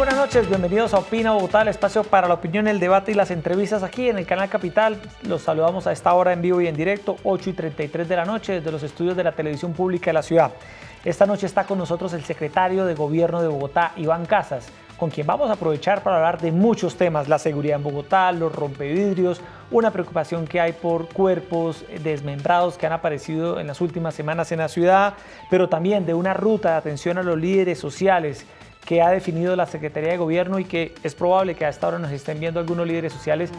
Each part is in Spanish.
buenas noches, bienvenidos a Opina Bogotá, el espacio para la opinión, el debate y las entrevistas aquí en el Canal Capital. Los saludamos a esta hora en vivo y en directo, 8 y 33 de la noche, desde los estudios de la Televisión Pública de la Ciudad. Esta noche está con nosotros el secretario de Gobierno de Bogotá, Iván Casas, con quien vamos a aprovechar para hablar de muchos temas, la seguridad en Bogotá, los rompevidrios, una preocupación que hay por cuerpos desmembrados que han aparecido en las últimas semanas en la ciudad, pero también de una ruta de atención a los líderes sociales que ha definido la Secretaría de Gobierno y que es probable que a esta hora nos estén viendo algunos líderes sociales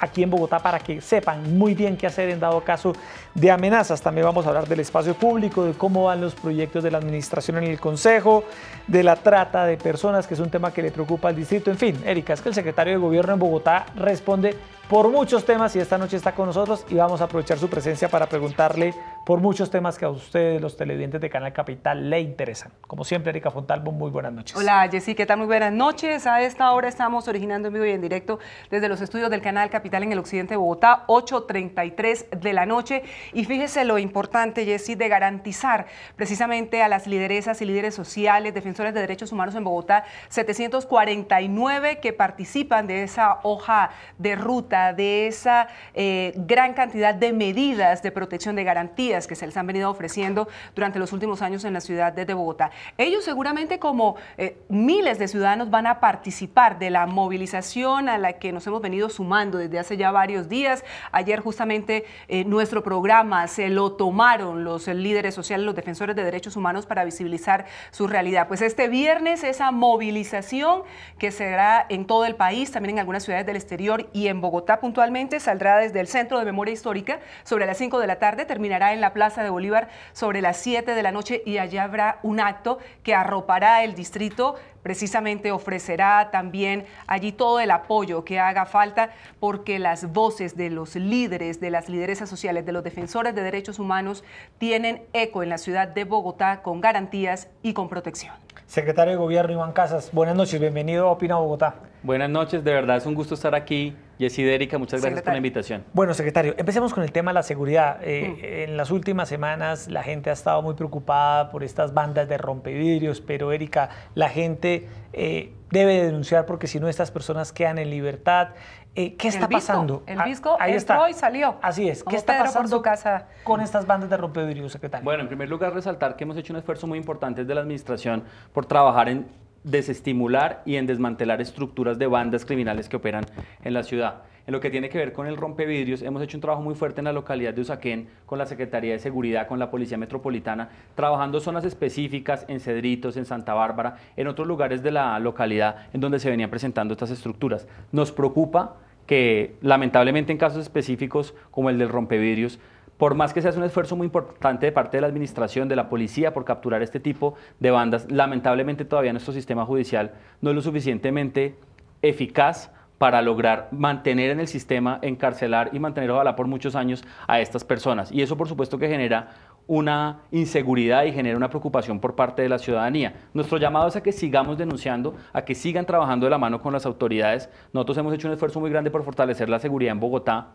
aquí en Bogotá para que sepan muy bien qué hacer en dado caso de amenazas. También vamos a hablar del espacio público, de cómo van los proyectos de la administración en el Consejo, de la trata de personas, que es un tema que le preocupa al distrito. En fin, Erika, es que el secretario de Gobierno en Bogotá responde por muchos temas y esta noche está con nosotros y vamos a aprovechar su presencia para preguntarle por muchos temas que a ustedes, los televidentes de Canal Capital, le interesan. Como siempre, Erika Fontalvo, muy buenas noches. Hola, Jessy, ¿qué tal? Muy buenas noches. A esta hora estamos originando en vivo y en directo desde los estudios del Canal Capital en el occidente de Bogotá, 8.33 de la noche. Y fíjese lo importante, Jessy, de garantizar precisamente a las lideresas y líderes sociales, defensores de derechos humanos en Bogotá, 749 que participan de esa hoja de ruta, de esa eh, gran cantidad de medidas de protección, de garantías que se les han venido ofreciendo durante los últimos años en la ciudad de Bogotá. Ellos seguramente como eh, miles de ciudadanos van a participar de la movilización a la que nos hemos venido sumando desde hace ya varios días. Ayer justamente eh, nuestro programa se lo tomaron los líderes sociales, los defensores de derechos humanos para visibilizar su realidad. Pues este viernes esa movilización que será en todo el país, también en algunas ciudades del exterior y en Bogotá puntualmente, saldrá desde el Centro de Memoria Histórica sobre las 5 de la tarde, terminará en la Plaza de Bolívar sobre las 7 de la noche y allá habrá un acto que arropará el distrito precisamente ofrecerá también allí todo el apoyo que haga falta porque las voces de los líderes, de las lideresas sociales, de los defensores de derechos humanos tienen eco en la ciudad de Bogotá con garantías y con protección. Secretario de Gobierno Iván Casas, buenas noches, bienvenido a Opina Bogotá. Buenas noches, de verdad es un gusto estar aquí. de Erika, muchas gracias por la invitación. Bueno, secretario, empecemos con el tema de la seguridad. Eh, mm. En las últimas semanas la gente ha estado muy preocupada por estas bandas de rompevidrios, pero Erika, la gente eh, debe denunciar porque si no estas personas quedan en libertad. Eh, ¿Qué está el pasando? El disco ah, ahí y salió. Así es. ¿Qué está pasando casa? con estas bandas de rompevidrios, secretario? Bueno, en primer lugar, resaltar que hemos hecho un esfuerzo muy importante desde la administración por trabajar en desestimular y en desmantelar estructuras de bandas criminales que operan en la ciudad. En lo que tiene que ver con el rompevidrios, hemos hecho un trabajo muy fuerte en la localidad de Usaquén, con la Secretaría de Seguridad, con la Policía Metropolitana, trabajando zonas específicas en Cedritos, en Santa Bárbara, en otros lugares de la localidad en donde se venían presentando estas estructuras. Nos preocupa que lamentablemente en casos específicos como el del rompevidrios, por más que se hace un esfuerzo muy importante de parte de la administración, de la policía, por capturar este tipo de bandas, lamentablemente todavía nuestro sistema judicial no es lo suficientemente eficaz para lograr mantener en el sistema, encarcelar y mantener ojalá por muchos años a estas personas. Y eso por supuesto que genera una inseguridad y genera una preocupación por parte de la ciudadanía. Nuestro llamado es a que sigamos denunciando, a que sigan trabajando de la mano con las autoridades. Nosotros hemos hecho un esfuerzo muy grande por fortalecer la seguridad en Bogotá.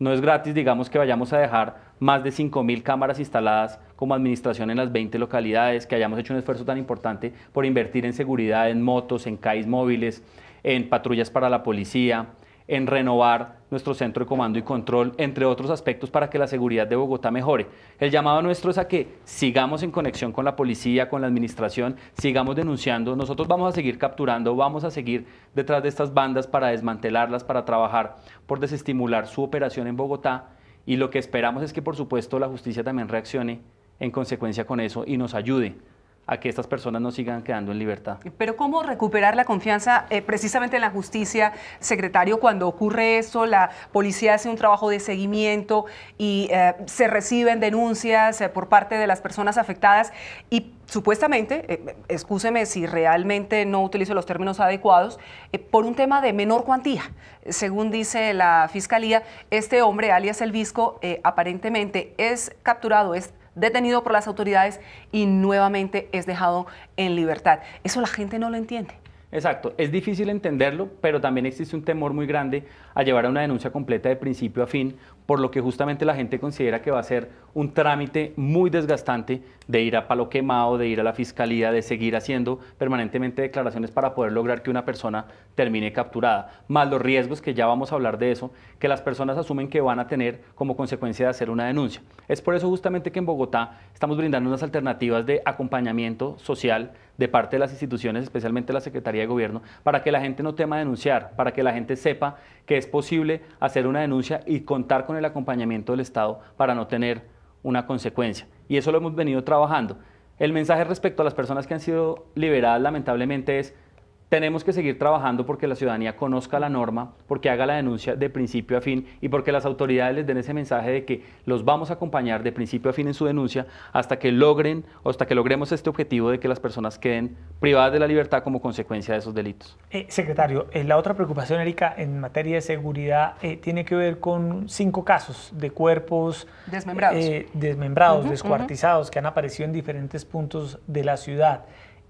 No es gratis, digamos, que vayamos a dejar más de 5.000 cámaras instaladas como administración en las 20 localidades, que hayamos hecho un esfuerzo tan importante por invertir en seguridad, en motos, en CAIs móviles, en patrullas para la policía, en renovar nuestro centro de comando y control, entre otros aspectos para que la seguridad de Bogotá mejore. El llamado nuestro es a que sigamos en conexión con la policía, con la administración, sigamos denunciando. Nosotros vamos a seguir capturando, vamos a seguir detrás de estas bandas para desmantelarlas, para trabajar por desestimular su operación en Bogotá. Y lo que esperamos es que, por supuesto, la justicia también reaccione en consecuencia con eso y nos ayude a que estas personas no sigan quedando en libertad. Pero ¿cómo recuperar la confianza eh, precisamente en la justicia, secretario, cuando ocurre eso? La policía hace un trabajo de seguimiento y eh, se reciben denuncias eh, por parte de las personas afectadas y supuestamente, excúseme si realmente no utilizo los términos adecuados, por un tema de menor cuantía. Según dice la fiscalía, este hombre, alias El Visco, aparentemente es capturado, es detenido por las autoridades y nuevamente es dejado en libertad. Eso la gente no lo entiende. Exacto, es difícil entenderlo, pero también existe un temor muy grande a llevar a una denuncia completa de principio a fin, por lo que justamente la gente considera que va a ser un trámite muy desgastante de ir a palo quemado, de ir a la fiscalía, de seguir haciendo permanentemente declaraciones para poder lograr que una persona termine capturada, más los riesgos que ya vamos a hablar de eso, que las personas asumen que van a tener como consecuencia de hacer una denuncia. Es por eso justamente que en Bogotá estamos brindando unas alternativas de acompañamiento social de parte de las instituciones, especialmente la Secretaría de Gobierno, para que la gente no tema denunciar, para que la gente sepa que es posible hacer una denuncia y contar con el acompañamiento del Estado para no tener una consecuencia. Y eso lo hemos venido trabajando. El mensaje respecto a las personas que han sido liberadas lamentablemente es tenemos que seguir trabajando porque la ciudadanía conozca la norma, porque haga la denuncia de principio a fin y porque las autoridades les den ese mensaje de que los vamos a acompañar de principio a fin en su denuncia hasta que logren o hasta que logremos este objetivo de que las personas queden privadas de la libertad como consecuencia de esos delitos. Eh, secretario, eh, la otra preocupación, Erika, en materia de seguridad eh, tiene que ver con cinco casos de cuerpos desmembrados, desmembrados descuartizados que han aparecido en diferentes puntos de la ciudad.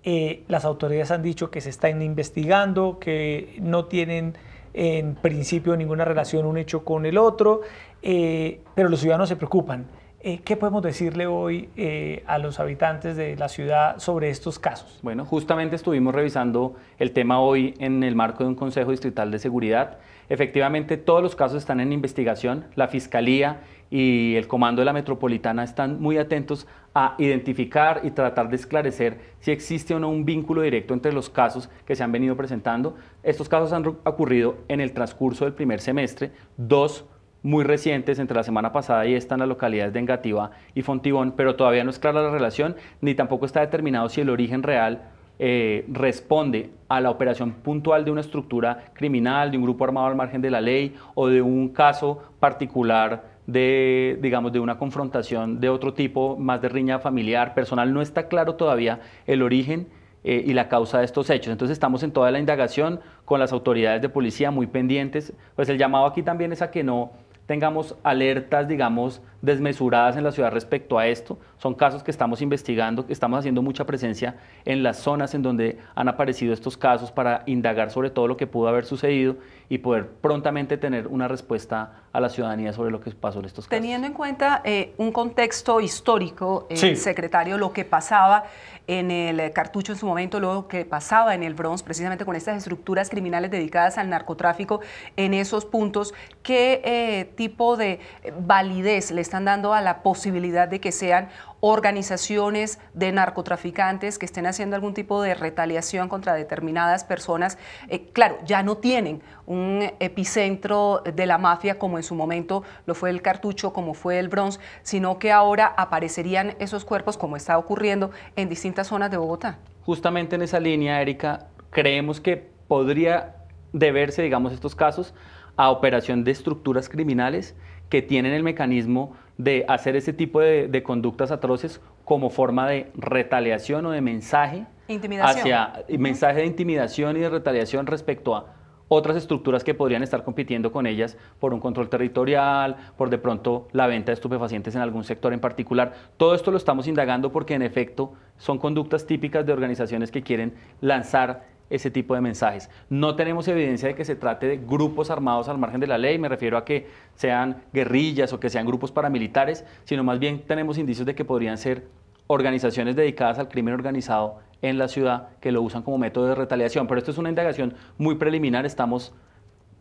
Eh, las autoridades han dicho que se están investigando, que no tienen en principio ninguna relación un hecho con el otro, eh, pero los ciudadanos se preocupan. Eh, ¿Qué podemos decirle hoy eh, a los habitantes de la ciudad sobre estos casos? Bueno, justamente estuvimos revisando el tema hoy en el marco de un Consejo Distrital de Seguridad. Efectivamente, todos los casos están en investigación. La Fiscalía y el Comando de la Metropolitana están muy atentos a identificar y tratar de esclarecer si existe o no un vínculo directo entre los casos que se han venido presentando. Estos casos han ocurrido en el transcurso del primer semestre. Dos muy recientes entre la semana pasada y esta en las localidades de Engativá y Fontibón, pero todavía no es clara la relación ni tampoco está determinado si el origen real eh, responde a la operación puntual de una estructura criminal, de un grupo armado al margen de la ley o de un caso particular de, digamos, de una confrontación de otro tipo, más de riña familiar, personal. No está claro todavía el origen eh, y la causa de estos hechos. Entonces estamos en toda la indagación con las autoridades de policía muy pendientes. Pues el llamado aquí también es a que no tengamos alertas, digamos, desmesuradas en la ciudad respecto a esto. Son casos que estamos investigando, que estamos haciendo mucha presencia en las zonas en donde han aparecido estos casos para indagar sobre todo lo que pudo haber sucedido y poder prontamente tener una respuesta a la ciudadanía sobre lo que pasó en estos casos. Teniendo en cuenta eh, un contexto histórico, eh, secretario, lo que pasaba en el eh, cartucho en su momento, lo que pasaba en el Bronx, precisamente con estas estructuras criminales dedicadas al narcotráfico en esos puntos, ¿qué tipo de validez le están dando a la posibilidad de que sean organizaciones de narcotraficantes que estén haciendo algún tipo de retaliación contra determinadas personas, eh, claro, ya no tienen un epicentro de la mafia como en su momento lo fue el cartucho, como fue el bronce sino que ahora aparecerían esos cuerpos como está ocurriendo en distintas zonas de Bogotá. Justamente en esa línea, Erika, creemos que podría deberse, digamos, estos casos a operación de estructuras criminales que tienen el mecanismo de hacer ese tipo de, conductas atroces como forma de retaliación o de mensaje. Intimidación. Hacia mensaje de intimidación y de retaliación respecto a otras estructuras que podrían estar compitiendo con ellas por un control territorial, por de pronto la venta de estupefacientes en algún sector en particular. Todo esto lo estamos indagando porque en efecto son conductas típicas de organizaciones que quieren lanzar ese tipo de mensajes. No tenemos evidencia de que se trate de grupos armados al margen de la ley, me refiero a que sean guerrillas o que sean grupos paramilitares, sino más bien tenemos indicios de que podrían ser organizaciones dedicadas al crimen organizado en la ciudad que lo usan como método de retaliación. Pero esto es una indagación muy preliminar, estamos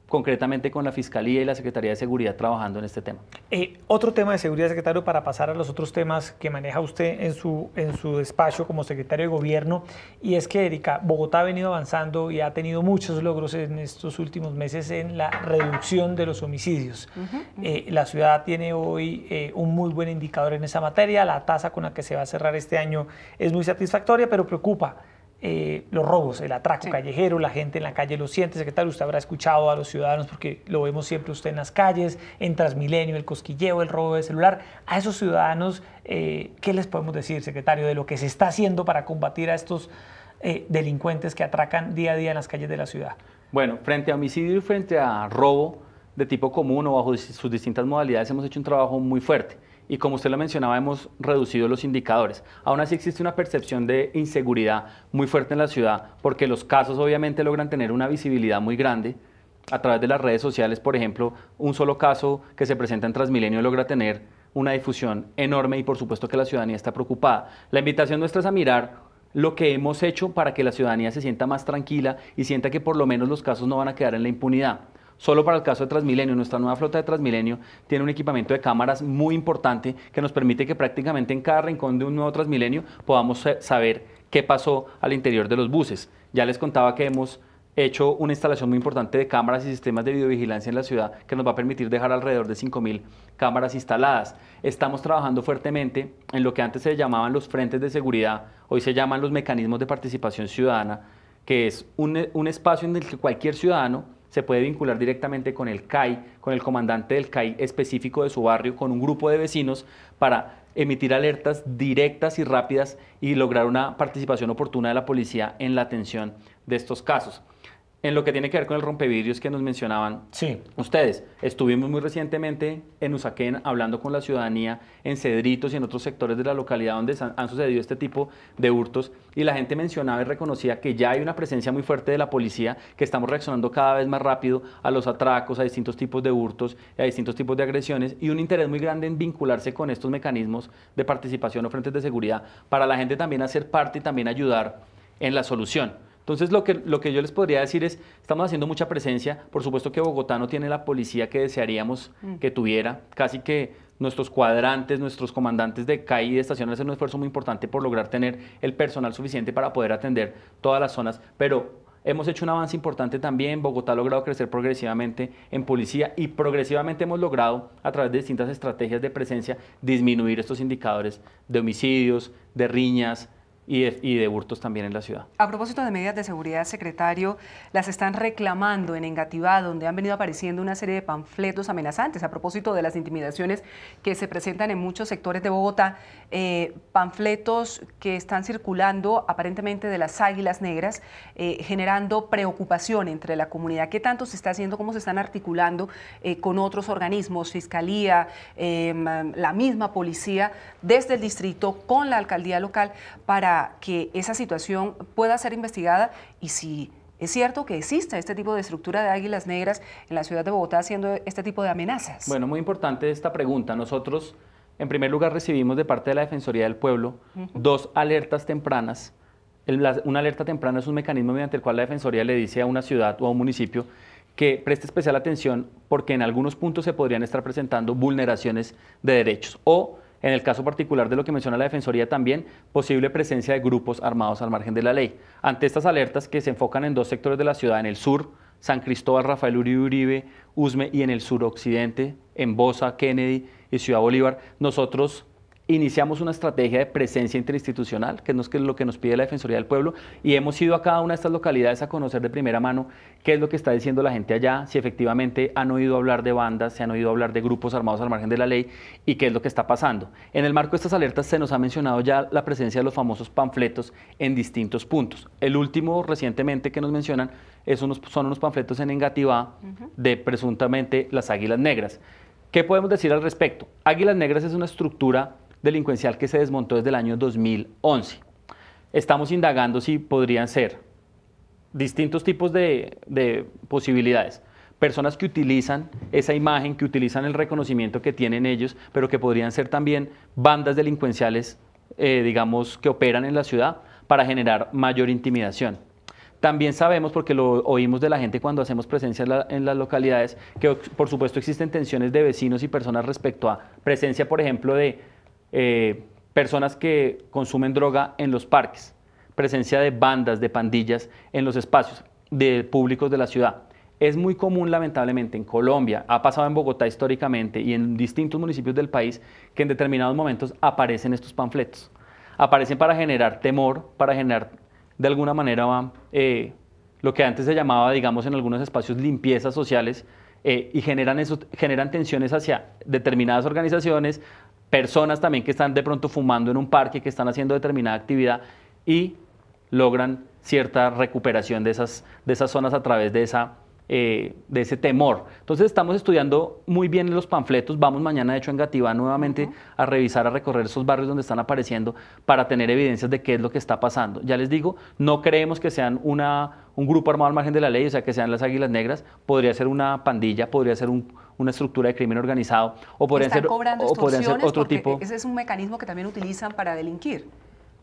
concretamente con la Fiscalía y la Secretaría de Seguridad trabajando en este tema. Eh, otro tema de seguridad, secretario, para pasar a los otros temas que maneja usted en su, en su despacho como secretario de Gobierno, y es que, Erika, Bogotá ha venido avanzando y ha tenido muchos logros en estos últimos meses en la reducción de los homicidios. Eh, la ciudad tiene hoy eh, un muy buen indicador en esa materia, la tasa con la que se va a cerrar este año es muy satisfactoria, pero preocupa eh, los robos, el atraco callejero, la gente en la calle lo siente, secretario, usted habrá escuchado a los ciudadanos porque lo vemos siempre usted en las calles, en Transmilenio, el cosquilleo, el robo de celular. A esos ciudadanos, eh, ¿qué les podemos decir, secretario, de lo que se está haciendo para combatir a estos eh, delincuentes que atracan día a día en las calles de la ciudad? Bueno, frente a homicidio y frente a robo de tipo común o bajo sus distintas modalidades, hemos hecho un trabajo muy fuerte y como usted lo mencionaba, hemos reducido los indicadores. Aún así existe una percepción de inseguridad muy fuerte en la ciudad, porque los casos obviamente logran tener una visibilidad muy grande. A través de las redes sociales, por ejemplo, un solo caso que se presenta en Transmilenio logra tener una difusión enorme y por supuesto que la ciudadanía está preocupada. La invitación nuestra es a mirar lo que hemos hecho para que la ciudadanía se sienta más tranquila y sienta que por lo menos los casos no van a quedar en la impunidad. Solo para el caso de Transmilenio, nuestra nueva flota de Transmilenio tiene un equipamiento de cámaras muy importante que nos permite que prácticamente en cada rincón de un nuevo Transmilenio podamos saber qué pasó al interior de los buses. Ya les contaba que hemos hecho una instalación muy importante de cámaras y sistemas de videovigilancia en la ciudad que nos va a permitir dejar alrededor de 5.000 cámaras instaladas. Estamos trabajando fuertemente en lo que antes se llamaban los frentes de seguridad, hoy se llaman los mecanismos de participación ciudadana, que es un, un espacio en el que cualquier ciudadano se puede vincular directamente con el CAI, con el comandante del CAI específico de su barrio, con un grupo de vecinos para emitir alertas directas y rápidas y lograr una participación oportuna de la policía en la atención de estos casos en lo que tiene que ver con el rompevidrios que nos mencionaban sí. ustedes. Estuvimos muy recientemente en Usaquén hablando con la ciudadanía, en Cedritos y en otros sectores de la localidad donde han sucedido este tipo de hurtos y la gente mencionaba y reconocía que ya hay una presencia muy fuerte de la policía, que estamos reaccionando cada vez más rápido a los atracos, a distintos tipos de hurtos, a distintos tipos de agresiones y un interés muy grande en vincularse con estos mecanismos de participación o frentes de seguridad para la gente también hacer parte y también ayudar en la solución. Entonces lo que, lo que yo les podría decir es, estamos haciendo mucha presencia, por supuesto que Bogotá no tiene la policía que desearíamos mm. que tuviera, casi que nuestros cuadrantes, nuestros comandantes de CAI de estaciones hacen un esfuerzo muy importante por lograr tener el personal suficiente para poder atender todas las zonas, pero hemos hecho un avance importante también, Bogotá ha logrado crecer progresivamente en policía y progresivamente hemos logrado, a través de distintas estrategias de presencia, disminuir estos indicadores de homicidios, de riñas, y de, y hurtos también en la ciudad. A propósito de medidas de seguridad, secretario, las están reclamando en Engativá, donde han venido apareciendo una serie de panfletos amenazantes a propósito de las intimidaciones que se presentan en muchos sectores de Bogotá, eh, panfletos que están circulando aparentemente de las águilas negras, eh, generando preocupación entre la comunidad. ¿Qué tanto se está haciendo? ¿Cómo se están articulando eh, con otros organismos, fiscalía, la misma policía, desde el distrito, con la alcaldía local, para que esa situación pueda ser investigada y si es cierto que exista este tipo de estructura de águilas negras en la ciudad de Bogotá haciendo este tipo de amenazas. Bueno, muy importante esta pregunta. Nosotros, en primer lugar, recibimos de parte de la Defensoría del Pueblo dos alertas tempranas. una alerta temprana es un mecanismo mediante el cual la Defensoría le dice a una ciudad o a un municipio que preste especial atención porque en algunos puntos se podrían estar presentando vulneraciones de derechos o en el caso particular de lo que menciona la Defensoría también, posible presencia de grupos armados al margen de la ley. Ante estas alertas que se enfocan en dos sectores de la ciudad, en el sur, San Cristóbal, Rafael Uribe Uribe, Usme y en el suroccidente, en Bosa, Kennedy y Ciudad Bolívar, nosotros Iniciamos una estrategia de presencia interinstitucional, que es lo que nos pide la Defensoría del Pueblo, y hemos ido a cada una de estas localidades a conocer de primera mano qué es lo que está diciendo la gente allá, si efectivamente han oído hablar de bandas, si han oído hablar de grupos armados al margen de la ley y qué es lo que está pasando. En el marco de estas alertas se nos ha mencionado ya la presencia de los famosos panfletos en distintos puntos. El último recientemente que nos mencionan es unos, son unos panfletos en Engativá de presuntamente las Águilas Negras. ¿Qué podemos decir al respecto? Águilas Negras es una estructura delincuencial que se desmontó desde el año 2011. Estamos indagando si podrían ser distintos tipos de, posibilidades personas que utilizan esa imagen, que utilizan el reconocimiento que tienen ellos, pero que podrían ser también bandas delincuenciales, eh, digamos, que operan en la ciudad para generar mayor intimidación. También sabemos, porque lo oímos de la gente cuando hacemos presencia en las localidades, que por supuesto existen tensiones de vecinos y personas respecto a presencia, por ejemplo, de eh, personas que consumen droga en los parques, presencia de bandas, de pandillas en los espacios de públicos de la ciudad. Es muy común, lamentablemente, en Colombia, ha pasado en Bogotá históricamente y en distintos municipios del país, que en determinados momentos aparecen estos panfletos. Aparecen para generar temor, para generar de alguna manera eh, lo que antes se llamaba, digamos, en algunos espacios limpiezas sociales eh, y generan, eso, generan tensiones hacia determinadas organizaciones, personas también que están de pronto fumando en un parque, que están haciendo determinada actividad y logran cierta recuperación de esas, de esas zonas a través de, esa, eh, de ese temor. Entonces estamos estudiando muy bien los panfletos, vamos mañana de hecho en Gativá nuevamente a revisar, a recorrer esos barrios donde están apareciendo para tener evidencias de qué es lo que está pasando. Ya les digo, no creemos que sean una, un grupo armado al margen de la ley, o sea, que sean las Águilas Negras, podría ser una pandilla, podría ser un una estructura de crimen organizado o podrían ser, o podrían ser otro tipo. Ese es un mecanismo que también utilizan para delinquir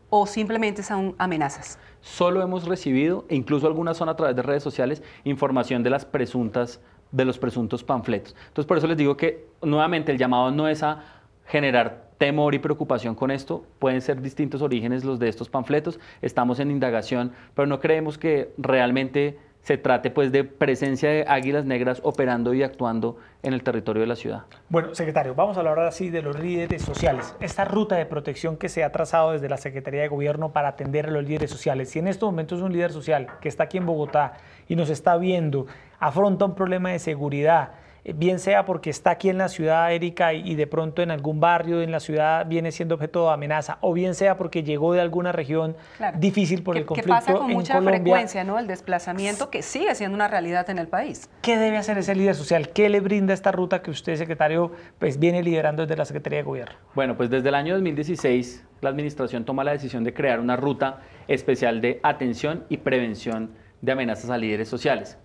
o simplemente son amenazas? Solo hemos recibido, e incluso algunas son a través de redes sociales, información de las presuntas, de los presuntos panfletos. Entonces, por eso les digo que nuevamente el llamado no es a generar temor y preocupación con esto. Pueden ser distintos orígenes los de estos panfletos. Estamos en indagación, pero no creemos que realmente se trate pues de presencia de águilas negras operando y actuando en el territorio de la ciudad. Bueno, secretario, vamos a hablar ahora de los líderes sociales. Esta ruta de protección que se ha trazado desde la Secretaría de Gobierno para atender a los líderes sociales. Si en estos momentos un líder social que está aquí en Bogotá y nos está viendo, afronta un problema de seguridad, eh, bien sea porque está aquí en la ciudad, Erika, y de pronto en algún barrio en la ciudad viene siendo objeto de amenaza, o bien sea porque llegó de alguna región difícil por el conflicto. Que pasa con mucha frecuencia, ¿no? El desplazamiento pues que sigue siendo una realidad en el país. ¿Qué debe hacer ese líder social? ¿Qué le brinda esta ruta que usted, secretario, pues viene liderando desde la Secretaría de Gobierno? Bueno, pues desde el año 2016 la administración toma la decisión de crear una ruta especial de atención y prevención de amenazas a líderes sociales.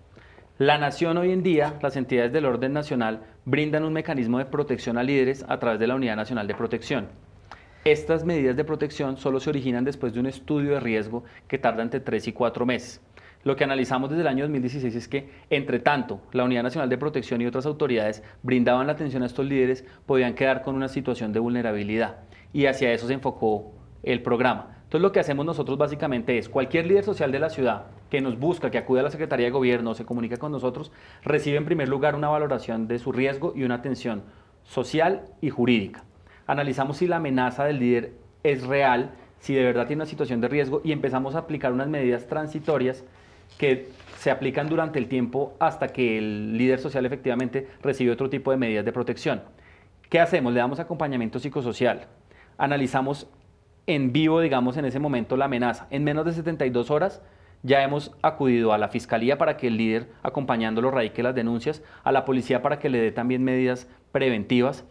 La nación hoy en día, las entidades del orden nacional, brindan un mecanismo de protección a líderes a través de la Unidad Nacional de Protección. Estas medidas de protección solo se originan después de un estudio de riesgo que tarda entre tres y cuatro meses. Lo que analizamos desde el año 2016 es que, entre tanto, la Unidad Nacional de Protección y otras autoridades brindaban la atención a estos líderes, podían quedar con una situación de vulnerabilidad. Y hacia eso se enfocó el programa entonces lo que hacemos nosotros básicamente es cualquier líder social de la ciudad que nos busca, que acude a la Secretaría de Gobierno, se comunica con nosotros, recibe en primer lugar una valoración de su riesgo y una atención social y jurídica. Analizamos si la amenaza del líder es real, si de verdad tiene una situación de riesgo y empezamos a aplicar unas medidas transitorias que se aplican durante el tiempo hasta que el líder social efectivamente recibe otro tipo de medidas de protección. ¿Qué hacemos? Le damos acompañamiento psicosocial. Analizamos en vivo, digamos, en ese momento la amenaza. En menos de 72 horas ya hemos acudido a la fiscalía para que el líder, acompañándolo, radique las denuncias, a la policía para que le dé también medidas preventivas.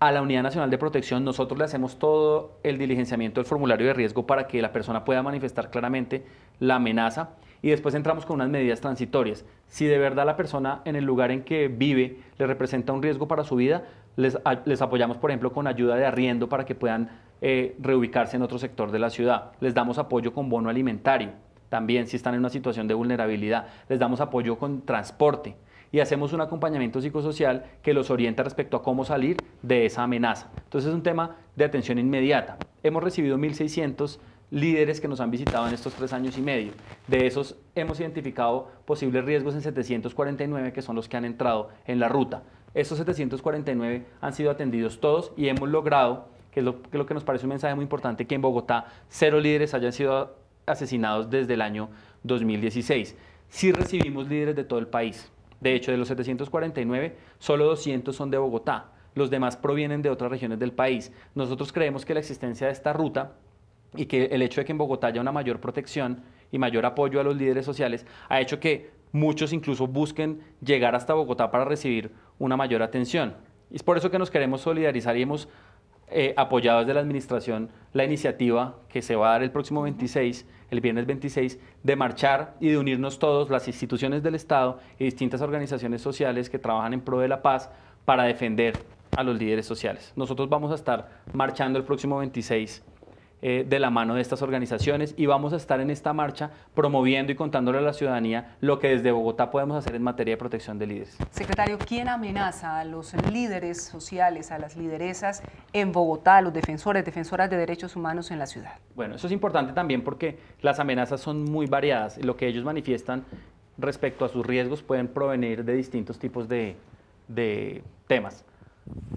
A la Unidad Nacional de Protección nosotros le hacemos todo el diligenciamiento del formulario de riesgo para que la persona pueda manifestar claramente la amenaza y después entramos con unas medidas transitorias. Si de verdad la persona en el lugar en que vive le representa un riesgo para su vida, les, les apoyamos, por ejemplo, con ayuda de arriendo para que puedan eh, reubicarse en otro sector de la ciudad. Les damos apoyo con bono alimentario, también si están en una situación de vulnerabilidad. Les damos apoyo con transporte y hacemos un acompañamiento psicosocial que los orienta respecto a cómo salir de esa amenaza. Entonces es un tema de atención inmediata. Hemos recibido 1.600 líderes que nos han visitado en estos tres años y medio. De esos hemos identificado posibles riesgos en 749 que son los que han entrado en la ruta. Estos 749 han sido atendidos todos y hemos logrado que es lo que, nos parece un mensaje muy importante, que en Bogotá cero líderes hayan sido asesinados desde el año 2016. Sí recibimos líderes de todo el país. De hecho, de los 749, solo 200 son de Bogotá. Los demás provienen de otras regiones del país. Nosotros creemos que la existencia de esta ruta y que el hecho de que en Bogotá haya una mayor protección y mayor apoyo a los líderes sociales ha hecho que muchos incluso busquen llegar hasta Bogotá para recibir una mayor atención. Y es por eso que nos queremos solidarizar y hemos apoyados eh, apoyado desde la administración la iniciativa que se va a dar el próximo 26, el viernes 26, de marchar y de unirnos todos, las instituciones del Estado y distintas organizaciones sociales que trabajan en pro de la paz para defender a los líderes sociales. Nosotros vamos a estar marchando el próximo 26 eh, de la mano de estas organizaciones y vamos a estar en esta marcha promoviendo y contándole a la ciudadanía lo que desde Bogotá podemos hacer en materia de protección de líderes. Secretario, ¿quién amenaza a los líderes sociales, a las lideresas en Bogotá, a los defensores, defensoras de derechos humanos en la ciudad? Bueno, eso es importante también porque las amenazas son muy variadas. Lo que ellos manifiestan respecto a sus riesgos pueden provenir de distintos tipos de temas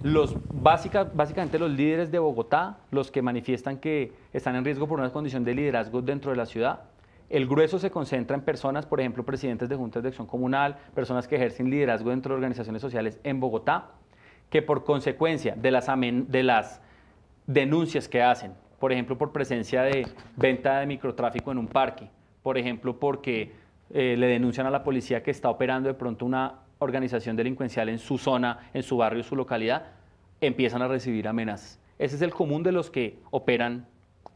los básicamente los líderes de Bogotá, los que manifiestan que están en riesgo por una condición de liderazgo dentro de la ciudad. El grueso se concentra en personas, por ejemplo, presidentes de juntas de acción comunal, personas que ejercen liderazgo dentro de organizaciones sociales en Bogotá, que por consecuencia de las, de las denuncias que hacen, por ejemplo, por presencia de venta de microtráfico en un parque, por ejemplo, porque eh, le denuncian a la policía que está operando de pronto una organización delincuencial en su zona, en su barrio, en su localidad, empiezan a recibir amenazas. Ese es el común de los que operan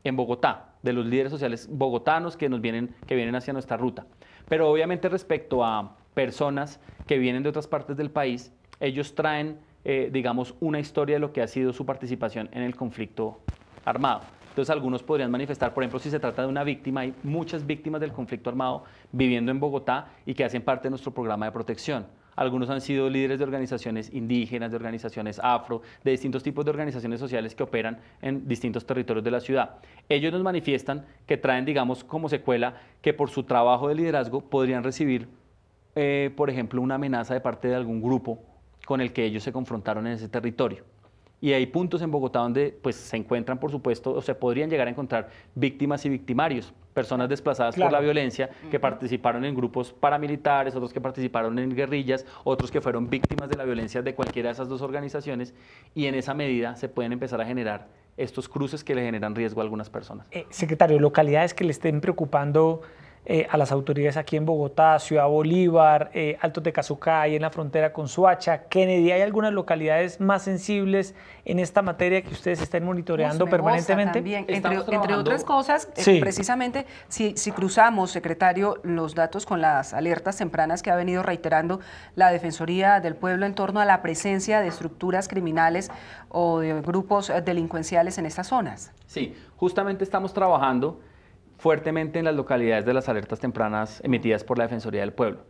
en Bogotá, de los líderes sociales bogotanos que, nos vienen, que vienen hacia nuestra ruta. Pero obviamente respecto a personas que vienen de otras partes del país, ellos traen, eh, digamos, una historia de lo que ha sido su participación en el conflicto armado. Entonces algunos podrían manifestar, por ejemplo, si se trata de una víctima, hay muchas víctimas del conflicto armado viviendo en Bogotá y que hacen parte de nuestro programa de protección. Algunos han sido líderes de organizaciones indígenas, de organizaciones afro, de distintos tipos de organizaciones sociales que operan en distintos territorios de la ciudad. Ellos nos manifiestan que traen, digamos, como secuela que por su trabajo de liderazgo podrían recibir, eh, por ejemplo, una amenaza de parte de algún grupo con el que ellos se confrontaron en ese territorio y hay puntos en Bogotá donde pues, se encuentran, por supuesto, o se podrían llegar a encontrar víctimas y victimarios personas desplazadas por la violencia, que participaron en grupos paramilitares, otros que participaron en guerrillas, otros que fueron víctimas de la violencia de cualquiera de esas dos organizaciones, y en esa medida se pueden empezar a generar estos cruces que le generan riesgo a algunas personas. Eh, secretario, localidades que le estén preocupando eh, a las autoridades aquí en Bogotá, Ciudad Bolívar, eh, Alto y en la frontera con Suacha, Kennedy. ¿Hay algunas localidades más sensibles en esta materia que ustedes estén monitoreando permanentemente? Entre, otras cosas, eh, precisamente si, si, cruzamos, secretario, los datos con las alertas tempranas que ha venido reiterando la Defensoría del Pueblo en torno a la presencia de estructuras criminales o de grupos eh, delincuenciales en estas zonas. Sí, justamente estamos trabajando fuertemente en las localidades de las alertas tempranas emitidas por la Defensoría del Pueblo.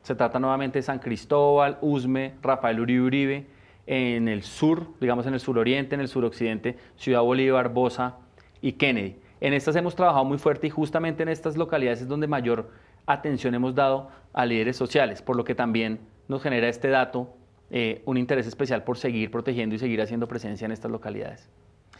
Se trata nuevamente de San Cristóbal, Usme, Rafael Uribe Uribe, en el sur, digamos en el suroriente, en el suroccidente, Ciudad Bolívar, Bosa y Kennedy. En estas hemos trabajado muy fuerte y justamente en estas localidades es donde mayor atención hemos dado a líderes sociales, por lo que también nos genera este dato eh, un interés especial por seguir protegiendo y seguir haciendo presencia en estas localidades.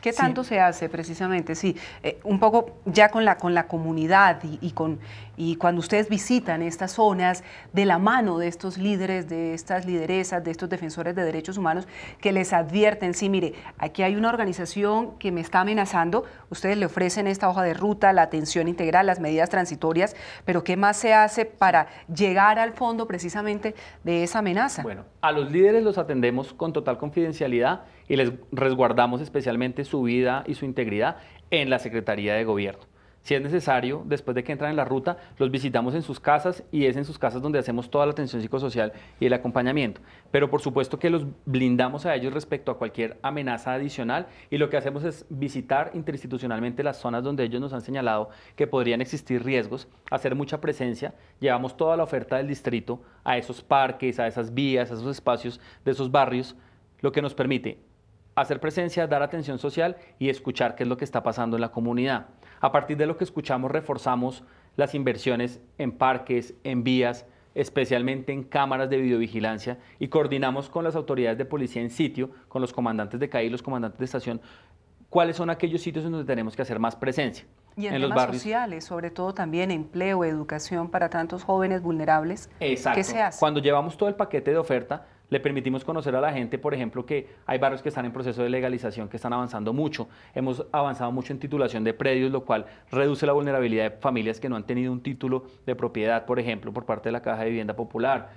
¿Qué tanto se hace precisamente? Sí, eh, un poco ya con la, con la comunidad y, y, con, y cuando ustedes visitan estas zonas de la mano de estos líderes, de estas lideresas, de estos defensores de derechos humanos que les advierten, sí, mire, aquí hay una organización que me está amenazando, ustedes le ofrecen esta hoja de ruta, la atención integral, las medidas transitorias, pero ¿qué más se hace para llegar al fondo precisamente de esa amenaza? Bueno, a los líderes los atendemos con total confidencialidad y les resguardamos especialmente su vida y su integridad en la Secretaría de Gobierno. Si es necesario, después de que entran en la ruta, los visitamos en sus casas y es en sus casas donde hacemos toda la atención psicosocial y el acompañamiento. Pero por supuesto que los blindamos a ellos respecto a cualquier amenaza adicional y lo que hacemos es visitar interinstitucionalmente las zonas donde ellos nos han señalado que podrían existir riesgos, hacer mucha presencia. Llevamos toda la oferta del distrito a esos parques, a esas vías, a esos espacios de esos barrios, lo que nos permite hacer presencia, dar atención social y escuchar qué es lo que está pasando en la comunidad. A partir de lo que escuchamos, reforzamos las inversiones en parques, en vías, especialmente en cámaras de videovigilancia y coordinamos con las autoridades de policía en sitio, con los comandantes de calle y los comandantes de estación, cuáles son aquellos sitios en donde tenemos que hacer más presencia. Y en, los barrios. sociales, sobre todo también empleo, educación para tantos jóvenes vulnerables. Exacto. ¿Qué se hace? Cuando llevamos todo el paquete de oferta, le permitimos conocer a la gente, por ejemplo, que hay barrios que están en proceso de legalización, que están avanzando mucho. Hemos avanzado mucho en titulación de predios, lo cual reduce la vulnerabilidad de familias que no han tenido un título de propiedad, por ejemplo, por parte de la Caja de Vivienda Popular.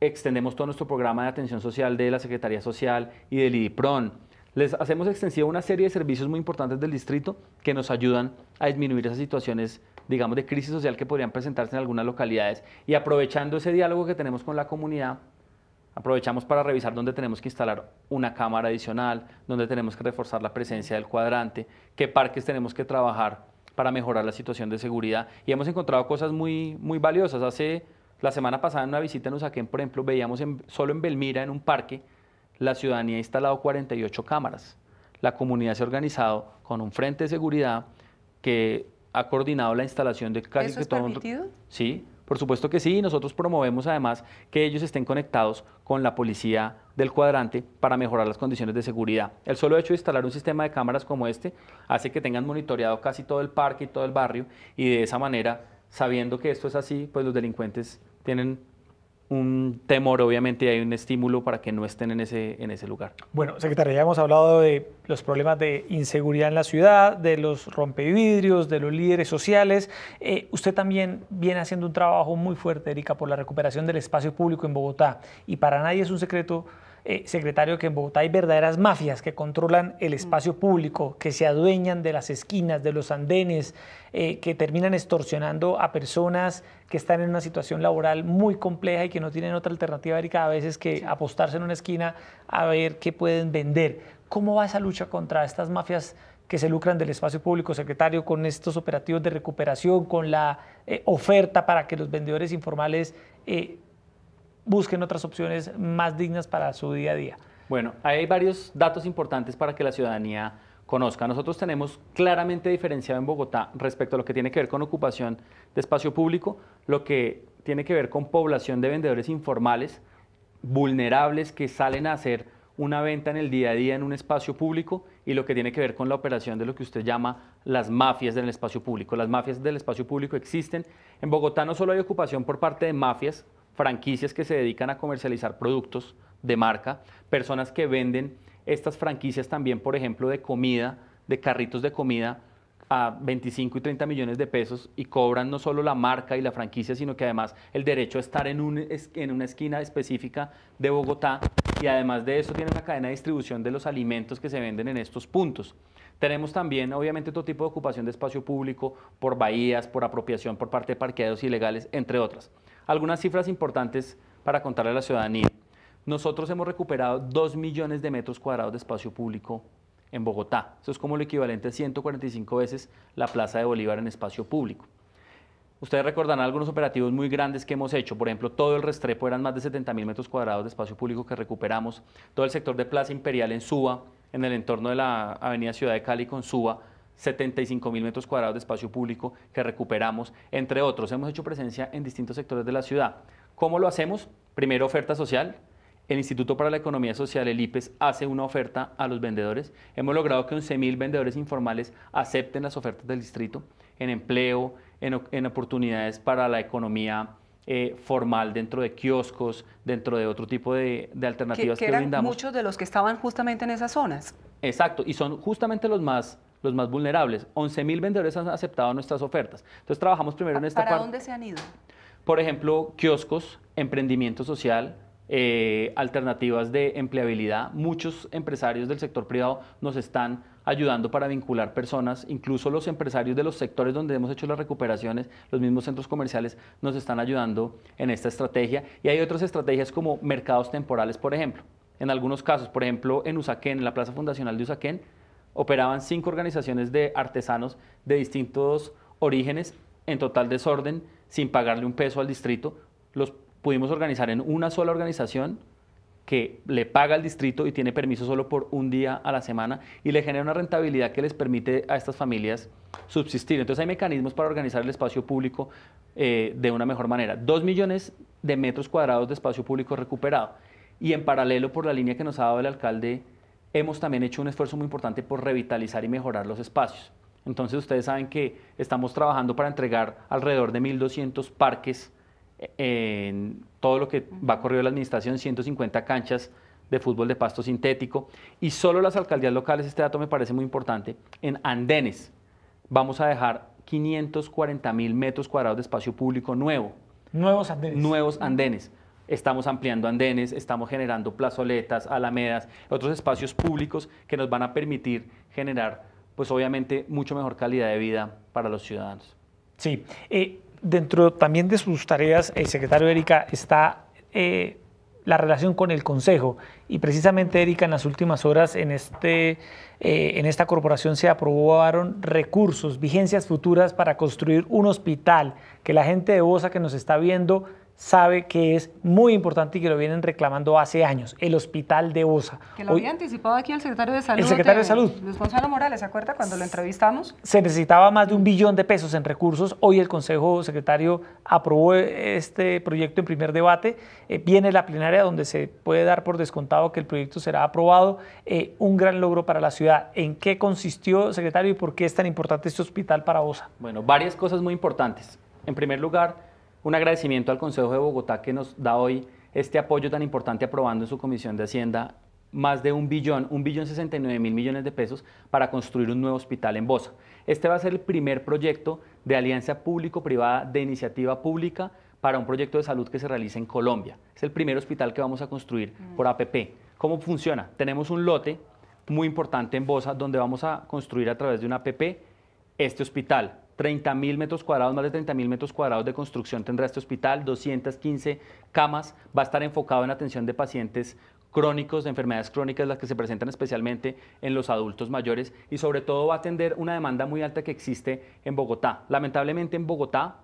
Extendemos todo nuestro programa de atención social de la Secretaría Social y del IDIPRON. Les hacemos extensiva una serie de servicios muy importantes del distrito que nos ayudan a disminuir esas situaciones, digamos, de crisis social que podrían presentarse en algunas localidades. Y aprovechando ese diálogo que tenemos con la comunidad, Aprovechamos para revisar dónde tenemos que instalar una cámara adicional, dónde tenemos que reforzar la presencia del cuadrante, qué parques tenemos que trabajar para mejorar la situación de seguridad. Y hemos encontrado cosas muy, muy valiosas. Hace la semana pasada en una visita en Usaquén, por ejemplo, veíamos en, solo en Belmira, en un parque, la ciudadanía ha instalado 48 cámaras. La comunidad se ha organizado con un frente de seguridad que ha coordinado la instalación de casi ¿Eso es todo permitido? Sí, por supuesto que sí, nosotros promovemos además que ellos estén conectados con la policía del cuadrante para mejorar las condiciones de seguridad. El solo hecho de instalar un sistema de cámaras como este hace que tengan monitoreado casi todo el parque y todo el barrio y de esa manera, sabiendo que esto es así, pues los delincuentes tienen un temor, obviamente, y hay un estímulo para que no estén en ese, en ese lugar. Bueno, secretaria, ya hemos hablado de los problemas de inseguridad en la ciudad, de los rompevidrios, de los líderes sociales. Eh, usted también viene haciendo un trabajo muy fuerte, Erika, por la recuperación del espacio público en Bogotá. Y para nadie es un secreto eh, secretario, que en Bogotá hay verdaderas mafias que controlan el mm. espacio público, que se adueñan de las esquinas, de los andenes, eh, que terminan extorsionando a personas que están en una situación laboral muy compleja y que no tienen otra alternativa, Erika, a veces que apostarse en una esquina a ver qué pueden vender. ¿Cómo va esa lucha contra estas mafias que se lucran del espacio público, secretario, con estos operativos de recuperación, con la eh, oferta para que los vendedores informales busquen otras opciones más dignas para su día a día. Bueno, hay varios datos importantes para que la ciudadanía conozca. Nosotros tenemos claramente diferenciado en Bogotá respecto a lo que tiene que ver con ocupación de espacio público, lo que tiene que ver con población de vendedores informales, vulnerables que salen a hacer una venta en el día a día en un espacio público y lo que tiene que ver con la operación de lo que usted llama las mafias del espacio público. Las mafias del espacio público existen. En Bogotá no solo hay ocupación por parte de mafias, franquicias que se dedican a comercializar productos de marca, personas que venden estas franquicias también, por ejemplo, de comida, de carritos de comida a 25 y 30 millones de pesos y cobran no solo la marca y la franquicia, sino que además el derecho a estar en, una esquina específica de Bogotá y además de eso tienen la cadena de distribución de los alimentos que se venden en estos puntos. Tenemos también, obviamente, otro tipo de ocupación de espacio público por bahías, por apropiación por parte de parqueados ilegales, entre otras. Algunas cifras importantes para contarle a la ciudadanía. Nosotros hemos recuperado 2 millones de metros cuadrados de espacio público en Bogotá. Eso es como lo equivalente a 145 veces la Plaza de Bolívar en espacio público. Ustedes recordarán algunos operativos muy grandes que hemos hecho. Por ejemplo, todo el Restrepo eran más de 70 mil metros cuadrados de espacio público que recuperamos. Todo el sector de Plaza Imperial en Suba, en el entorno de la Avenida Ciudad de Cali con Suba, 75 mil metros cuadrados de espacio público que recuperamos, entre otros. Hemos hecho presencia en distintos sectores de la ciudad. ¿Cómo lo hacemos? Primero, oferta social. El Instituto para la Economía Social, el IPES, hace una oferta a los vendedores. Hemos logrado que mil vendedores informales acepten las ofertas del distrito en empleo, en, oportunidades para la economía eh, formal dentro de kioscos, dentro de otro tipo de, alternativas que, que brindamos. Muchos de los que estaban justamente en esas zonas. Exacto, y son justamente los más los más vulnerables. 11.000 vendedores han aceptado nuestras ofertas. Entonces trabajamos primero en esta parte. ¿Para dónde se han ido? Por ejemplo, kioscos, emprendimiento social, eh, alternativas de empleabilidad. Muchos empresarios del sector privado nos están ayudando para vincular personas, incluso los empresarios de los sectores donde hemos hecho las recuperaciones, los mismos centros comerciales nos están ayudando en esta estrategia. Y hay otras estrategias como mercados temporales, por ejemplo. En algunos casos, por ejemplo, en Usaquén, en la Plaza Fundacional de Usaquén, operaban cinco organizaciones de artesanos de distintos orígenes, en total desorden, sin pagarle un peso al distrito. Los pudimos organizar en una sola organización que le paga al distrito y tiene permiso solo por un día a la semana y le genera una rentabilidad que les permite a estas familias subsistir. Entonces hay mecanismos para organizar el espacio público eh, de una mejor manera. Dos millones de metros cuadrados de espacio público recuperado. Y en paralelo por la línea que nos ha dado el alcalde hemos también hecho un esfuerzo muy importante por revitalizar y mejorar los espacios. Entonces ustedes saben que estamos trabajando para entregar alrededor de 1.200 parques eh, en todo lo que va correr la administración, 150 canchas de fútbol de pasto sintético y solo las alcaldías locales, este dato me parece muy importante, en andenes vamos a dejar 540 mil metros cuadrados de espacio público nuevo. Nuevos andenes. Nuevos andenes estamos ampliando andenes, estamos generando plazoletas, alamedas, otros espacios públicos que nos van a permitir generar, pues obviamente, mucho mejor calidad de vida para los ciudadanos. Sí, eh, dentro también de sus tareas, el secretario Erika, está eh, la relación con el Consejo. Y precisamente, Erika, en las últimas horas en, este, eh, en esta corporación se aprobaron recursos, vigencias futuras para construir un hospital, que la gente de Bosa que nos está viendo sabe que es muy importante y que lo vienen reclamando hace años, el hospital de OSA. Que lo había anticipado aquí el secretario de Salud. El secretario de, eh, Salud. Luis Gonzalo Morales, ¿se acuerda cuando lo entrevistamos? Se necesitaba más de un billón de pesos en recursos. Hoy el Consejo Secretario aprobó eh, este proyecto en primer debate. Eh, viene la plenaria donde se puede dar por descontado que el proyecto será aprobado. un gran logro para la ciudad. ¿En qué consistió, secretario, y por qué es tan importante este hospital para OSA? Bueno, varias cosas muy importantes. En primer lugar, un agradecimiento al Consejo de Bogotá que nos da hoy este apoyo tan importante aprobando en su Comisión de Hacienda más de un billón, un billón 69 mil millones de pesos para construir un nuevo hospital en Bosa. Este va a ser el primer proyecto de alianza público-privada de iniciativa pública para un proyecto de salud que se realiza en Colombia. Es el primer hospital que vamos a construir mm. por APP. ¿Cómo funciona? Tenemos un lote muy importante en Bosa donde vamos a construir a través de una APP este hospital. 30 mil metros cuadrados, más de 30 mil metros cuadrados de construcción tendrá este hospital, 215 camas, va a estar enfocado en atención de pacientes crónicos, de enfermedades crónicas, las que se presentan especialmente en los adultos mayores y sobre todo va a atender una demanda muy alta que existe en Bogotá. Lamentablemente en Bogotá,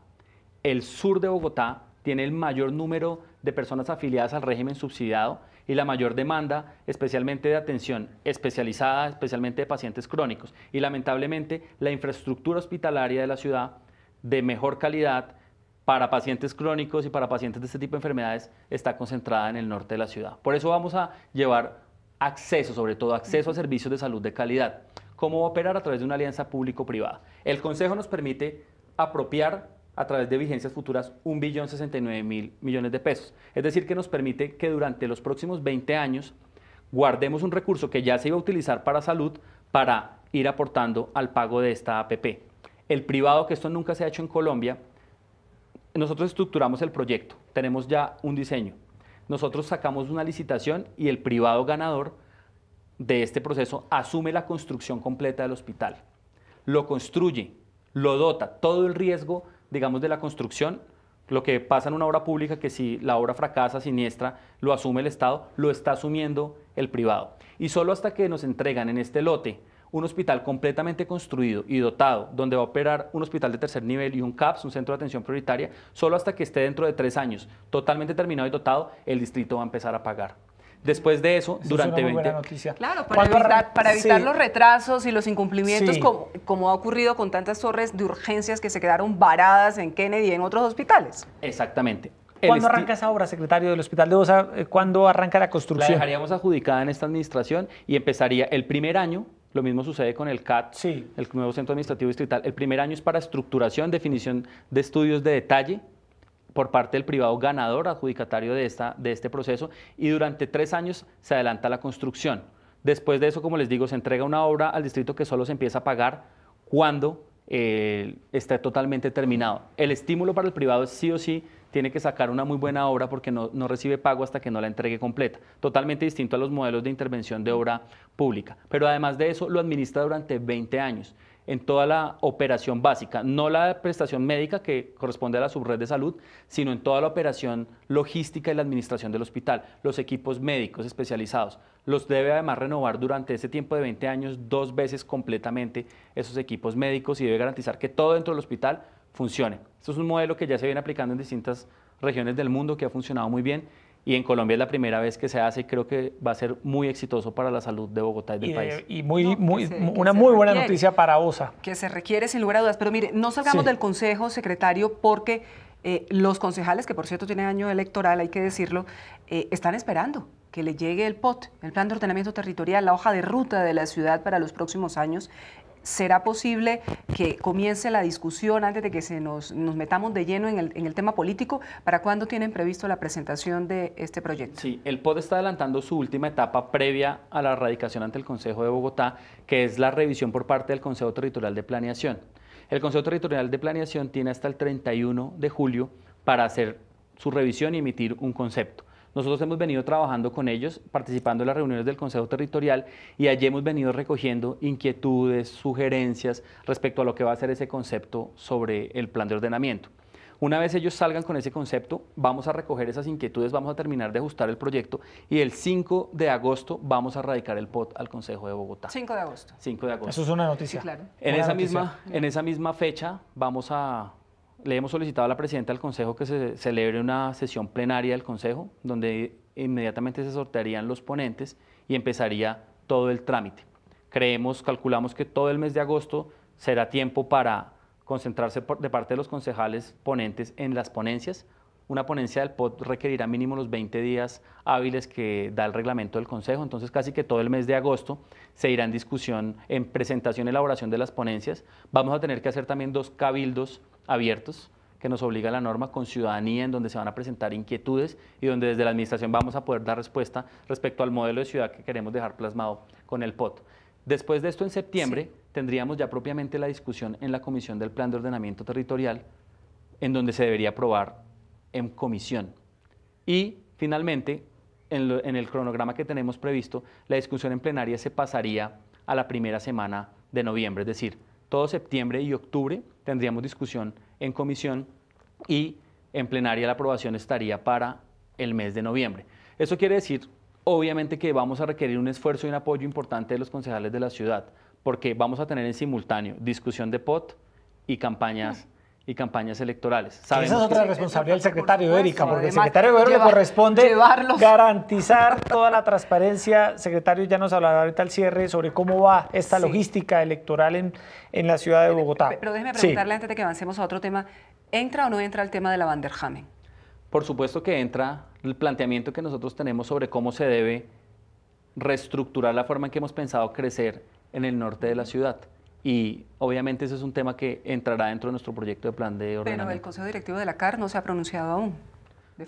el sur de Bogotá tiene el mayor número de personas afiliadas al régimen subsidiado y la mayor demanda, especialmente de atención especializada, especialmente de pacientes crónicos. Y lamentablemente la infraestructura hospitalaria de la ciudad de mejor calidad para pacientes crónicos y para pacientes de este tipo de enfermedades está concentrada en el norte de la ciudad. Por eso vamos a llevar acceso, sobre todo acceso a servicios de salud de calidad. ¿Cómo operar a través de una alianza público-privada? El Consejo nos permite apropiar a través de vigencias futuras mil millones de pesos. Es decir, que nos permite que durante los próximos 20 años guardemos un recurso que ya se iba a utilizar para salud para ir aportando al pago de esta APP. El privado, que esto nunca se ha hecho en Colombia, nosotros estructuramos el proyecto, tenemos ya un diseño. Nosotros sacamos una licitación y el privado ganador de este proceso asume la construcción completa del hospital, lo construye, lo dota, todo el riesgo digamos, de la construcción, lo que pasa en una obra pública, que si la obra fracasa, siniestra, lo asume el Estado, lo está asumiendo el privado. Y solo hasta que nos entregan en este lote un hospital completamente construido y dotado, donde va a operar un hospital de tercer nivel y un CAPS, un centro de atención prioritaria, solo hasta que esté dentro de tres años totalmente terminado y dotado, el distrito va a empezar a pagar. Después de eso, durante 20 años. Claro, para evitar, los retrasos y los incumplimientos, como, ha ocurrido con tantas torres de urgencias que se quedaron varadas en Kennedy y en otros hospitales. Exactamente. ¿Cuándo arranca esa obra, secretario del Hospital de Osa? Eh, ¿Cuándo arranca la construcción? La dejaríamos adjudicada en esta administración y empezaría el primer año lo mismo sucede con el CAT, el nuevo Centro Administrativo Distrital. El primer año es para estructuración, definición de estudios de detalle, por parte del privado ganador adjudicatario de, esta, de este proceso y durante tres años se adelanta la construcción. Después de eso, como les digo, se entrega una obra al distrito que solo se empieza a pagar cuando eh, esté totalmente terminado. El estímulo para el privado es sí o sí tiene que sacar una muy buena obra porque no, no, recibe pago hasta que no la entregue completa. Totalmente distinto a los modelos de intervención de obra pública. Pero además de eso, lo administra durante 20 años en toda la operación básica, no la prestación médica que corresponde a la subred de salud, sino en toda la operación logística y la administración del hospital, los equipos médicos especializados. Los debe además renovar durante ese tiempo de 20 años dos veces completamente esos equipos médicos y debe garantizar que todo dentro del hospital funcione. Esto es un modelo que ya se viene aplicando en distintas regiones del mundo, que ha funcionado muy bien y en Colombia es la primera vez que se hace y creo que va a ser muy exitoso para la salud de Bogotá y del país. Y muy, muy, una muy buena noticia para OSA. Que se requiere sin lugar a dudas. Pero mire, no salgamos del Consejo, secretario, porque eh, los concejales, que por cierto tienen año electoral, hay que decirlo, eh, están esperando que le llegue el POT, el Plan de Ordenamiento Territorial, la hoja de ruta de la ciudad para los próximos años, ¿Será posible que comience la discusión antes de que se nos, metamos de lleno en el, en el, tema político? ¿Para cuándo tienen previsto la presentación de este proyecto? Sí, el POD está adelantando su última etapa previa a la erradicación ante el Consejo de Bogotá, que es la revisión por parte del Consejo Territorial de Planeación. El Consejo Territorial de Planeación tiene hasta el 31 de julio para hacer su revisión y emitir un concepto. Nosotros hemos venido trabajando con ellos, participando en las reuniones del Consejo Territorial y allí hemos venido recogiendo inquietudes, sugerencias respecto a lo que va a ser ese concepto sobre el plan de ordenamiento. Una vez ellos salgan con ese concepto, vamos a recoger esas inquietudes, vamos a terminar de ajustar el proyecto y el 5 de agosto vamos a radicar el POT al Consejo de Bogotá. 5 de agosto. 5 de agosto. Eso es una noticia. claro. en esa misma fecha vamos a le hemos solicitado a la presidenta del Consejo que se celebre una sesión plenaria del Consejo, donde inmediatamente se sortearían los ponentes y empezaría todo el trámite. Creemos, calculamos que todo el mes de agosto será tiempo para concentrarse de parte de los concejales ponentes en las ponencias, una ponencia del POT requerirá mínimo los 20 días hábiles que da el reglamento del Consejo, entonces casi que todo el mes de agosto se irá en discusión, en presentación, y elaboración de las ponencias. Vamos a tener que hacer también dos cabildos abiertos que nos obliga la norma con ciudadanía, en donde se van a presentar inquietudes y donde desde la Administración vamos a poder dar respuesta respecto al modelo de ciudad que queremos dejar plasmado con el POT. Después de esto, en septiembre, tendríamos ya propiamente la discusión en la Comisión del Plan de Ordenamiento Territorial, en donde se debería aprobar en comisión. Y finalmente, en, el cronograma que tenemos previsto, la discusión en plenaria se pasaría a la primera semana de noviembre, es decir, todo septiembre y octubre tendríamos discusión en comisión y en plenaria la aprobación estaría para el mes de noviembre. Eso quiere decir, obviamente, que vamos a requerir un esfuerzo y un apoyo importante de los concejales de la ciudad, porque vamos a tener en simultáneo discusión de POT y campañas y campañas electorales. Esa es otra responsabilidad del secretario, Erika, porque el secretario de le corresponde garantizar toda la transparencia. Secretario, ya nos hablará ahorita al cierre sobre cómo va esta logística electoral en, en la ciudad de Bogotá. Pero, déjeme preguntarle antes de que avancemos a otro tema, ¿entra o no entra el tema de la Vanderhamen? Por supuesto que entra el planteamiento que nosotros tenemos sobre cómo se debe reestructurar la forma en que hemos pensado crecer en el norte de la ciudad y obviamente ese es un tema que entrará dentro de nuestro proyecto de plan de ordenamiento. Pero el Consejo Directivo de la CAR no se ha pronunciado aún.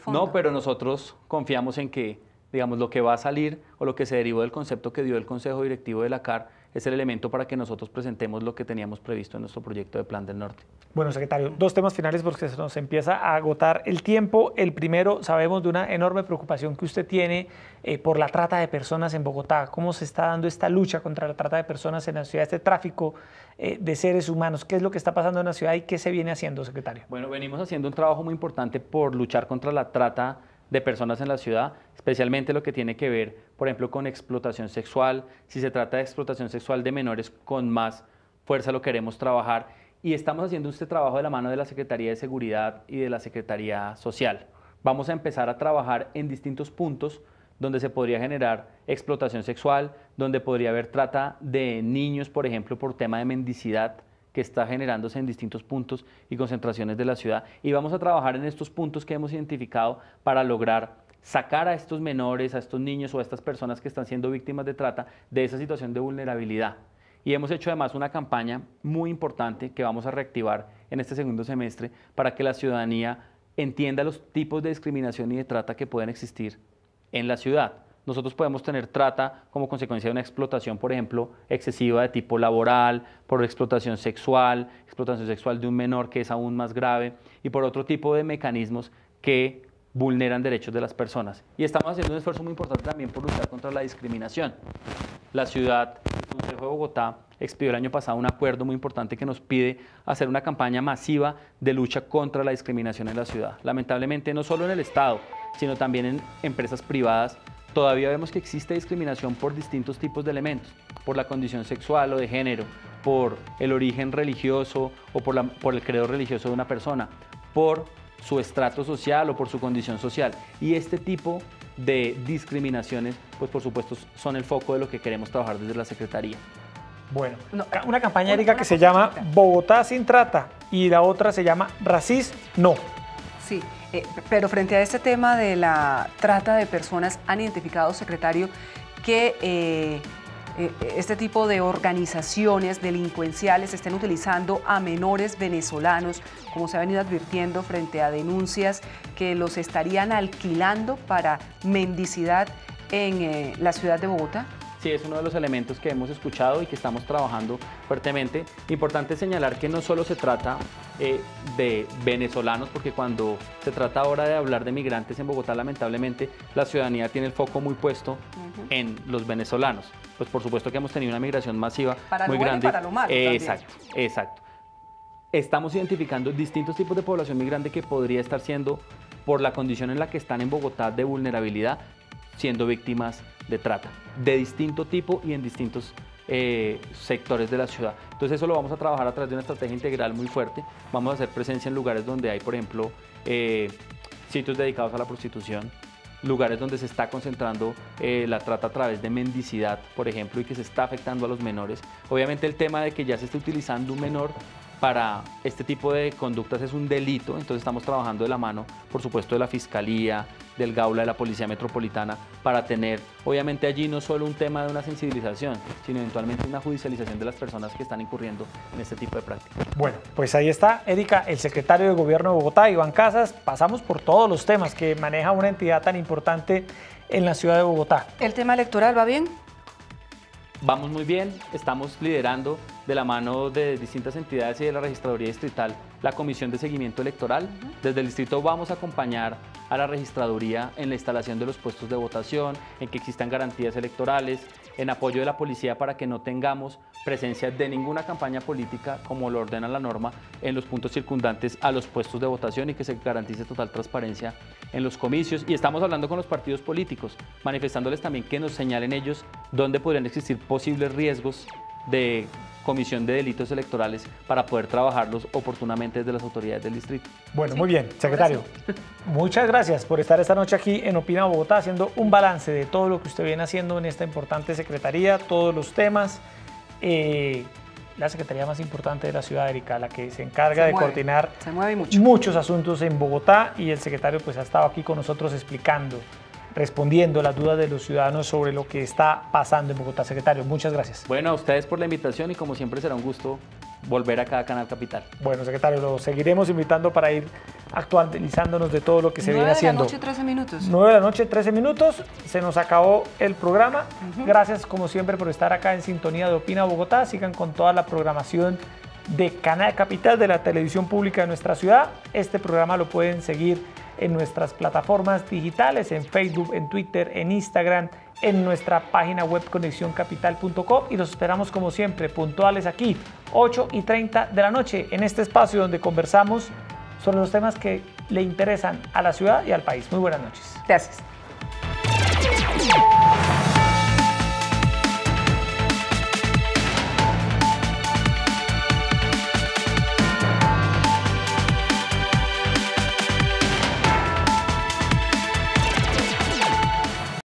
No, pero nosotros confiamos en que, digamos, lo que va a salir o lo que se derivó del concepto que dio el Consejo Directivo de la CAR es el elemento para que nosotros presentemos lo que teníamos previsto en nuestro proyecto de plan del norte. Bueno, secretario, dos temas finales porque se nos empieza a agotar el tiempo. El primero, sabemos de una enorme preocupación que usted tiene eh, por la trata de personas en Bogotá. ¿Cómo se está dando esta lucha contra la trata de personas en la ciudad, este tráfico eh, de seres humanos? ¿Qué es lo que está pasando en la ciudad y qué se viene haciendo, secretario? Bueno, venimos haciendo un trabajo muy importante por luchar contra la trata de personas en la ciudad, especialmente lo que tiene que ver, por ejemplo, con explotación sexual. Si se trata de explotación sexual de menores, con más fuerza lo queremos trabajar y estamos haciendo este trabajo de la mano de la Secretaría de Seguridad y de la Secretaría Social. Vamos a empezar a trabajar en distintos puntos donde se podría generar explotación sexual, donde podría haber trata de niños, por ejemplo, por tema de mendicidad que está generándose en distintos puntos y concentraciones de la ciudad. Y vamos a trabajar en estos puntos que hemos identificado para lograr sacar a estos menores, a estos niños o a estas personas que están siendo víctimas de trata de esa situación de vulnerabilidad. Y hemos hecho además una campaña muy importante que vamos a reactivar en este segundo semestre para que la ciudadanía entienda los tipos de discriminación y de trata que pueden existir en la ciudad. Nosotros podemos tener trata como consecuencia de una explotación, por ejemplo, excesiva de tipo laboral, por explotación sexual, explotación sexual de un menor que es aún más grave, y por otro tipo de mecanismos que vulneran derechos de las personas. Y estamos haciendo un esfuerzo muy importante también por luchar contra la discriminación. La ciudad de Bogotá expidió el año pasado un acuerdo muy importante que nos pide hacer una campaña masiva de lucha contra la discriminación en la ciudad. Lamentablemente, no solo en el Estado, sino también en empresas privadas, todavía vemos que existe discriminación por distintos tipos de elementos, por la condición sexual o de género, por el origen religioso o por, por el credo religioso de una persona, por su estrato social o por su condición social. Y este tipo de discriminaciones, pues por supuesto son el foco de lo que queremos trabajar desde la Secretaría. Bueno, una campaña, que se llama Bogotá sin trata y la otra se llama racist No. Sí, eh, pero frente a este tema de la trata de personas, han identificado, secretario, que eh, eh, este tipo de organizaciones delincuenciales estén utilizando a menores venezolanos, como se ha venido advirtiendo frente a denuncias que los estarían alquilando para mendicidad en eh, la ciudad de Bogotá? Sí, es uno de los elementos que hemos escuchado y que estamos trabajando fuertemente. Importante señalar que no solo se trata eh, de venezolanos, porque cuando se trata ahora de hablar de migrantes en Bogotá, lamentablemente la ciudadanía tiene el foco muy puesto en los venezolanos pues por supuesto que hemos tenido una migración masiva para muy grande. y para exacto, exacto. Estamos identificando distintos tipos de población migrante que podría estar siendo, por la condición en la que están en Bogotá de vulnerabilidad, siendo víctimas de trata, de distinto tipo y en distintos eh, sectores de la ciudad. Entonces eso lo vamos a trabajar a través de una estrategia integral muy fuerte. Vamos a hacer presencia en lugares donde hay, por ejemplo, eh, sitios dedicados a la prostitución, lugares donde se está concentrando eh, la trata a través de mendicidad, por ejemplo, y que se está afectando a los menores. Obviamente el tema de que ya se esté utilizando un menor para este tipo de conductas es un delito, entonces estamos trabajando de la mano, por supuesto, de la Fiscalía, del Gaula de la Policía Metropolitana para tener, obviamente, allí no solo un tema de una sensibilización, sino eventualmente una judicialización de las personas que están incurriendo en este tipo de prácticas. Bueno, pues ahí está, Érica, el secretario de Gobierno de Bogotá, Iván Casas. Pasamos por todos los temas que maneja una entidad tan importante en la ciudad de Bogotá. ¿El tema electoral va bien? Vamos muy bien, estamos liderando de la mano de distintas entidades y de la registraduría distrital la Comisión de Seguimiento Electoral. Desde el distrito vamos a acompañar a la registraduría en la instalación de los puestos de votación, en que existan garantías electorales, en apoyo de la policía para que no tengamos presencia de ninguna campaña política, como lo ordena la norma, en los puntos circundantes a los puestos de votación y que se garantice total transparencia en los comicios. Y estamos hablando con los partidos políticos, manifestándoles también que nos señalen ellos dónde podrían existir posibles riesgos de Comisión de Delitos Electorales para poder trabajarlos oportunamente desde las autoridades del distrito. Bueno, muy bien, secretario. Muchas gracias por estar esta noche aquí en Opina Bogotá haciendo un balance de todo lo que usted viene haciendo en esta importante secretaría, todos los temas. Eh, la secretaría más importante de la ciudad, de Erika, la que se encarga de coordinar muchos asuntos en Bogotá y el secretario pues ha estado aquí con nosotros explicando respondiendo las dudas de los ciudadanos sobre lo que está pasando en Bogotá. Secretario, muchas gracias. Bueno, a ustedes por la invitación y como siempre será un gusto volver acá a Canal Capital. Bueno, secretario, lo seguiremos invitando para ir actualizándonos de todo lo que se viene haciendo. 9 de la noche, 13 minutos. 9 de la noche, 13 minutos. Se nos acabó el programa. Gracias, como siempre, por estar acá en sintonía de Opina Bogotá. Sigan con toda la programación de Canal Capital de la televisión pública de nuestra ciudad. Este programa lo pueden seguir en nuestras plataformas digitales, en Facebook, en Twitter, en Instagram, en nuestra página web conexioncapital.com y los esperamos como siempre puntuales aquí, 8 y 30 de la noche, en este espacio donde conversamos sobre los temas que le interesan a la ciudad y al país. Muy buenas noches. Gracias.